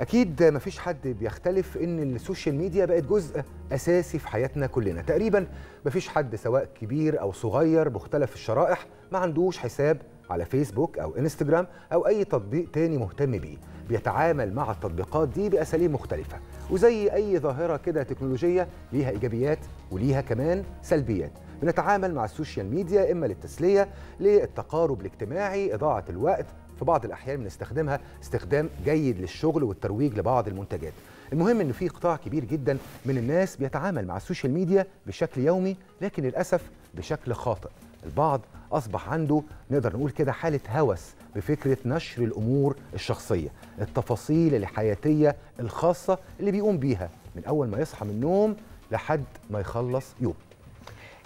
اكيد مفيش حد بيختلف ان السوشيال ميديا بقت جزء اساسي في حياتنا كلنا تقريبا مفيش حد سواء كبير او صغير مختلف الشرائح ما عندوش حساب على فيسبوك او انستجرام او اي تطبيق تاني مهتم بيه بيتعامل مع التطبيقات دي باساليب مختلفه وزي اي ظاهره كده تكنولوجيه ليها ايجابيات وليها كمان سلبيات بنتعامل مع السوشيال ميديا اما للتسليه للتقارب الاجتماعي اضاعه الوقت في بعض الاحيان بنستخدمها استخدام جيد للشغل والترويج لبعض المنتجات المهم ان في قطاع كبير جدا من الناس بيتعامل مع السوشيال ميديا بشكل يومي لكن للاسف بشكل خاطئ البعض اصبح عنده نقدر نقول كده حاله هوس بفكره نشر الامور الشخصيه التفاصيل الحياتيه الخاصه اللي بيقوم بيها من اول ما يصحى من النوم لحد ما يخلص يوم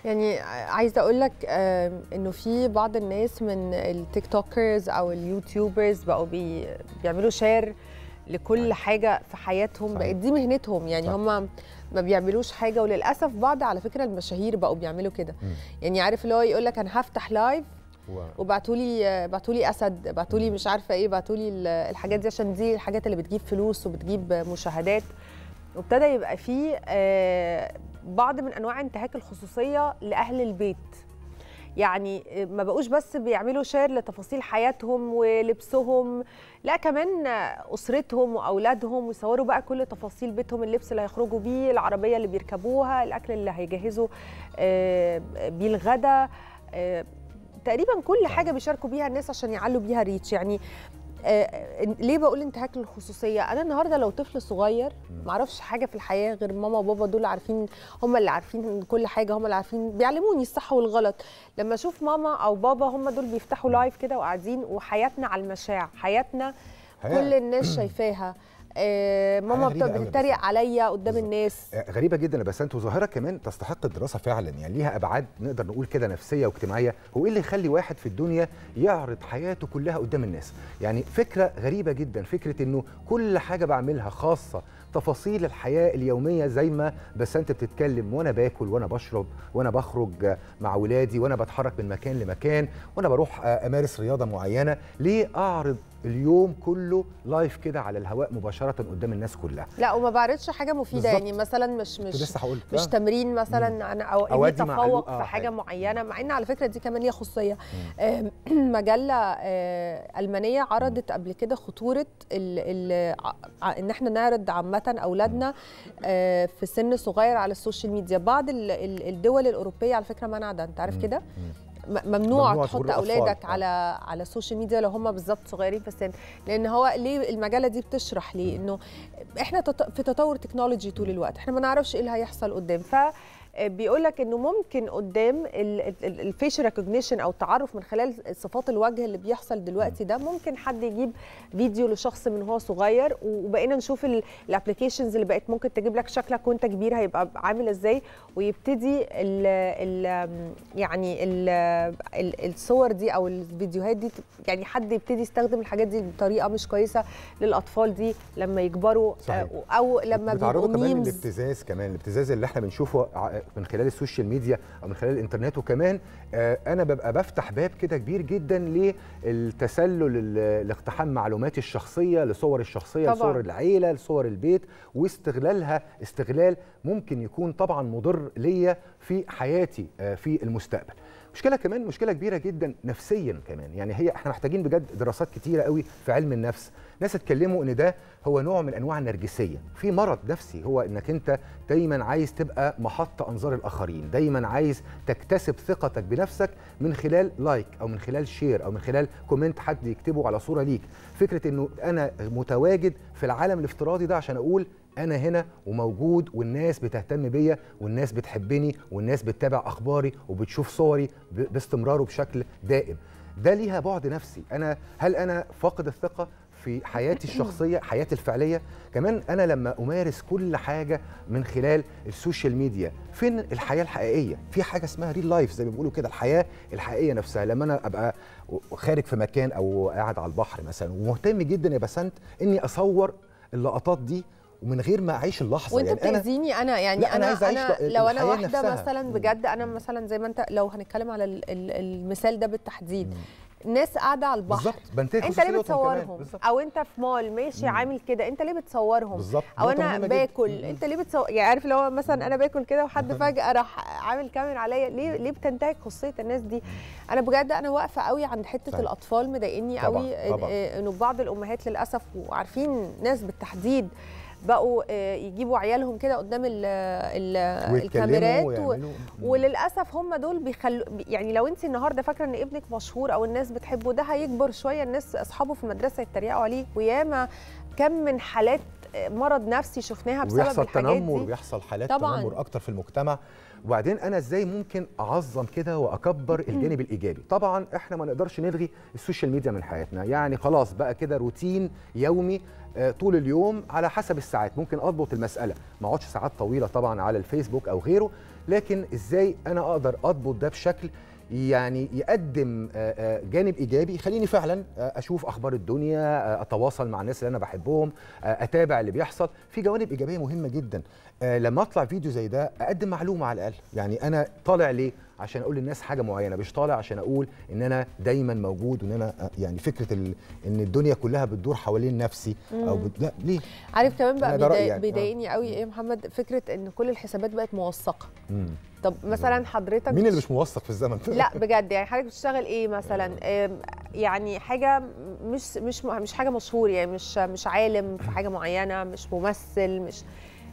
يعني عايزه اقول لك انه في بعض الناس من التيك توكرز او اليوتيوبرز بقوا بي بيعملوا شير لكل صحيح. حاجه في حياتهم صحيح. بقت دي مهنتهم يعني صحيح. هم ما بيعملوش حاجه وللاسف بعض على فكره المشاهير بقوا بيعملوا كده يعني عارف اللي هو يقول لك انا هفتح لايف وبعتوا لي بعتوا لي اسد بعتوا لي مش عارفه ايه بعتوا لي الحاجات دي عشان دي الحاجات اللي بتجيب فلوس وبتجيب مشاهدات وابتدى يبقى فيه آه، بعض من انواع انتهاك الخصوصيه لاهل البيت يعني آه، ما بقوش بس بيعملوا شير لتفاصيل حياتهم ولبسهم لا كمان آه، اسرتهم واولادهم ويصوروا بقى كل تفاصيل بيتهم اللبس اللي هيخرجوا بيه العربيه اللي بيركبوها الاكل اللي هيجهزوا بيه الغدا تقريبا كل حاجه بيشاركوا بيها الناس عشان يعلوا بيها ريتش يعني آه، آه، ليه بقول انتهاك للخصوصيه انا النهارده لو طفل صغير معرفش حاجه في الحياه غير ماما وبابا دول عارفين هم اللي عارفين كل حاجه هم اللي عارفين بيعلموني الصح والغلط لما اشوف ماما او بابا هم دول بيفتحوا لايف كده وقاعدين وحياتنا على المشاع حياتنا حياة. كل الناس شايفاها آه، ماما بتتريق عليا قدام بالزبط. الناس آه، غريبه جدا بس انت ظاهره كمان تستحق الدراسه فعلا يعني ليها ابعاد نقدر نقول كده نفسيه واجتماعيه هو ايه اللي يخلي واحد في الدنيا يعرض حياته كلها قدام الناس يعني فكره غريبه جدا فكره انه كل حاجه بعملها خاصه تفاصيل الحياه اليوميه زي ما بس انت بتتكلم وانا باكل وانا بشرب وانا بخرج مع ولادي وانا بتحرك من مكان لمكان وانا بروح امارس رياضه معينه ليه اعرض اليوم كله لايف كده على الهواء مباشره قدام الناس كلها لا وما بعرضش حاجه مفيده بالزبط. يعني مثلا مش مش لسه هقول مش آه. تمرين مثلا انا او, أو اني تفوق في آه، حاجه معينه مع ان على فكره دي كمان هي خصوصيه مجله آه، المانيه عرضت قبل كده خطوره ان احنا نعرض عامه عامه اولادنا آه، في سن صغير على السوشيال ميديا بعض الدول الاوروبيه على فكره منع ده انت عارف كده ممنوع, ممنوع تحط اولادك آه. على على السوشيال ميديا لو هم بالظبط صغيرين في السن لان هو ليه المجله دي بتشرح ليه انه احنا في تطور تكنولوجي طول الوقت احنا ما نعرفش ايه اللي هيحصل قدام ف بيقول لك انه ممكن قدام الفيش ريكوجنيشن او التعرف من خلال صفات الوجه اللي بيحصل دلوقتي ده ممكن حد يجيب فيديو لشخص من هو صغير وبقينا نشوف الابلكيشنز اللي بقت ممكن تجيب لك شكلك وانت كبير هيبقى عامل ازاي ويبتدي الـ الـ يعني الـ الـ الصور دي او الفيديوهات دي يعني حد يبتدي يستخدم الحاجات دي بطريقه مش كويسه للاطفال دي لما يكبروا آه، صحيح. او لما بيبقوا ميمز كمان الابتزاز كمان الابتزاز اللي احنا بنشوفه من خلال السوشيال ميديا او من خلال الانترنت وكمان آه، انا ببقى بفتح باب كده كبير جدا للتسلل لاقتحام معلوماتي الشخصيه لصور الشخصيه طبعا. لصور العيله لصور البيت واستغلالها استغلال ممكن يكون طبعا مضر ليا في حياتي آه، في المستقبل مشكله كمان مشكله كبيره جدا نفسيا كمان يعني هي احنا محتاجين بجد دراسات كتيره قوي في علم النفس ناس اتكلموا ان ده هو نوع من انواع النرجسيه في مرض نفسي هو انك انت دايما عايز تبقى محط انظار الاخرين دايما عايز تكتسب ثقتك بنفسك من خلال لايك او من خلال شير او من خلال كومنت حد يكتبه على صوره ليك فكره انه انا متواجد في العالم الافتراضي ده عشان اقول انا هنا وموجود والناس بتهتم بيا والناس بتحبني والناس بتتابع اخباري وبتشوف صوري باستمرار وبشكل دائم ده ليها بعد نفسي انا هل انا فاقد الثقه في حياتي الشخصيه حياتي الفعليه كمان انا لما امارس كل حاجه من خلال السوشيال ميديا فين الحياه الحقيقيه في حاجه اسمها ريل لايف زي ما بيقولوا كده الحياه الحقيقيه نفسها لما انا ابقى خارج في مكان او قاعد على البحر مثلا ومهتم جدا يا بسنت اني اصور اللقطات دي ومن غير ما اعيش اللحظه وانت يعني بتاذيني انا يعني انا, أنا, عايز أنا لو انا واحده نفسها. مثلا بجد انا مثلا زي ما انت لو هنتكلم على المثال ده بالتحديد ناس قاعده على البحر بالظبط انت ليه بتصورهم او انت في مول ماشي مم. عامل كده انت ليه بتصورهم بالزبط. او انا باكل جد. انت ليه بتصور يعني عارف لو مثلا انا باكل كده وحد فجاه راح عامل كاميرا عليا ليه ليه بتنتهك خصوصيه الناس دي انا بجد انا واقفه قوي عند حته صحيح. الاطفال مضايقني قوي انه بعض الامهات للاسف وعارفين ناس بالتحديد بقوا آه، يجيبوا عيالهم كده قدام الـ الـ الكاميرات و... وللاسف هم دول بيخلوا يعني لو انت النهارده فاكره ان ابنك مشهور او الناس بتحبه ده هيكبر شويه الناس اصحابه في المدرسه يتريقوا عليه وياما كم من حالات آه، مرض نفسي شفناها بسبب ويحصل الحاجات تنمر دي ويحصل حالات طبعاً. تنمر اكتر في المجتمع وبعدين انا ازاي ممكن اعظم كده واكبر الجانب الايجابي طبعا احنا ما نقدرش نلغي السوشيال ميديا من حياتنا يعني خلاص بقى كده روتين يومي آه، طول اليوم على حسب الساعات ممكن اضبط المساله ما اقعدش ساعات طويله طبعا على الفيسبوك او غيره لكن ازاي انا اقدر اضبط ده بشكل يعني يقدم آه، آه، جانب ايجابي يخليني فعلا آه، اشوف اخبار الدنيا اتواصل مع الناس اللي انا بحبهم اتابع اللي بيحصل في جوانب ايجابيه مهمه جدا لما اطلع فيديو زي ده اقدم معلومه على الاقل يعني انا طالع ليه عشان اقول للناس حاجه معينه مش طالع عشان اقول ان انا دايما موجود وان انا آه، يعني فكره ال... ان الدنيا كلها بتدور حوالين نفسي او بت... لا ليه عارف كمان بقى يعني، آه. بيضايقني يعني. قوي ايه محمد فكره ان كل الحسابات بقت موثقه طب مثلا حضرتك مين اللي مش موثق في الزمن ده؟ لا بجد يعني حضرتك بتشتغل ايه مثلا آه. يعني حاجه مش مش مش حاجه مشهور يعني مش مش عالم في حاجه معينه مش ممثل مش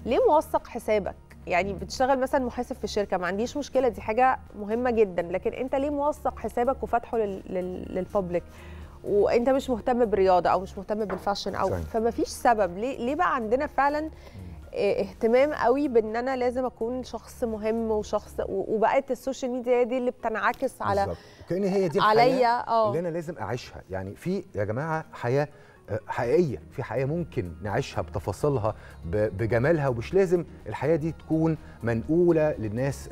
ليه موثق حسابك يعني بتشتغل مثلا محاسب في شركه ما عنديش مشكله دي حاجه مهمه جدا لكن انت ليه موثق حسابك وفاتحه للببليك وانت مش مهتم بالرياضه او مش مهتم بالفاشن او فما فيش سبب ليه ليه بقى عندنا فعلا آه، اهتمام قوي بان انا لازم اكون شخص مهم وشخص وبقت السوشيال ميديا دي اللي بتنعكس على بالظبط كان هي دي الحياه آه. اللي انا لازم اعيشها يعني في يا جماعه حياه حقيقيه في حياه ممكن نعيشها بتفاصيلها بجمالها ومش لازم الحياه دي تكون منقوله للناس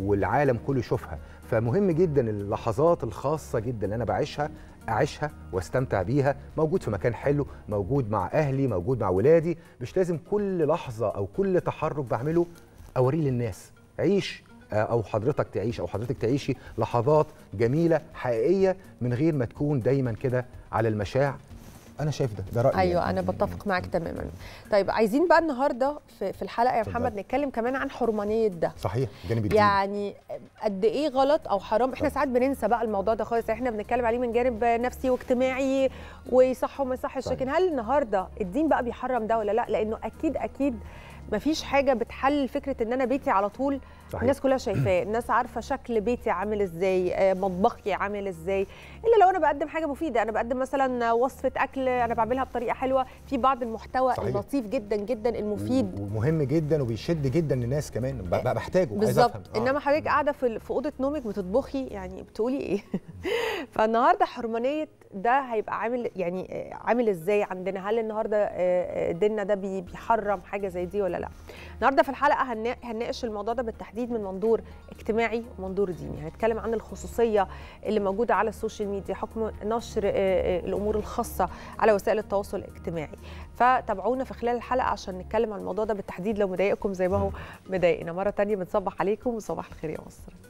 والعالم كله يشوفها فمهم جدا اللحظات الخاصه جدا اللي انا بعيشها اعيشها واستمتع بيها موجود في مكان حلو موجود مع اهلي موجود مع ولادي مش لازم كل لحظه او كل تحرك بعمله اوريه للناس عيش او حضرتك تعيش او حضرتك تعيشي لحظات جميله حقيقيه من غير ما تكون دايما كده على المشاع انا شايف ده ده رايي يعني. ايوه يعني. انا بتفق معاك تماما طيب عايزين بقى النهارده في, في الحلقه يا محمد نتكلم كمان عن حرمانيه ده صحيح جانب الدين يعني قد ايه غلط او حرام احنا ساعات بننسى بقى الموضوع ده خالص احنا بنتكلم عليه من جانب نفسي واجتماعي ويصح وما يصحش لكن هل النهارده الدين بقى بيحرم ده ولا لا لانه اكيد اكيد مفيش حاجه بتحل فكره ان انا بيتي على طول صحيح. الناس كلها شايفاه الناس عارفه شكل بيتي عامل ازاي آه، مطبخي عامل ازاي الا لو انا بقدم حاجه مفيده انا بقدم مثلا وصفه اكل انا بعملها بطريقه حلوه في بعض المحتوى صحيح. اللطيف جدا جدا المفيد ومهم جدا وبيشد جدا الناس كمان بقى بحتاجه بالظبط آه. انما حضرتك قاعده في اوضه نومك بتطبخي يعني بتقولي ايه فالنهارده حرمانيه ده هيبقى عامل يعني آه، عامل ازاي عندنا هل النهارده آه، آه، ديننا ده بيحرم حاجه زي دي ولا لا النهارده في الحلقه هنناقش الموضوع ده بالتحديد من منظور اجتماعي ومنظور ديني هنتكلم عن الخصوصيه اللي موجوده على السوشيال ميديا حكم نشر الامور الخاصه على وسائل التواصل الاجتماعي فتابعونا في خلال الحلقه عشان نتكلم عن الموضوع ده بالتحديد لو مضايقكم زي ما هو مضايقنا مره ثانيه بنصبح عليكم وصباح الخير يا مصر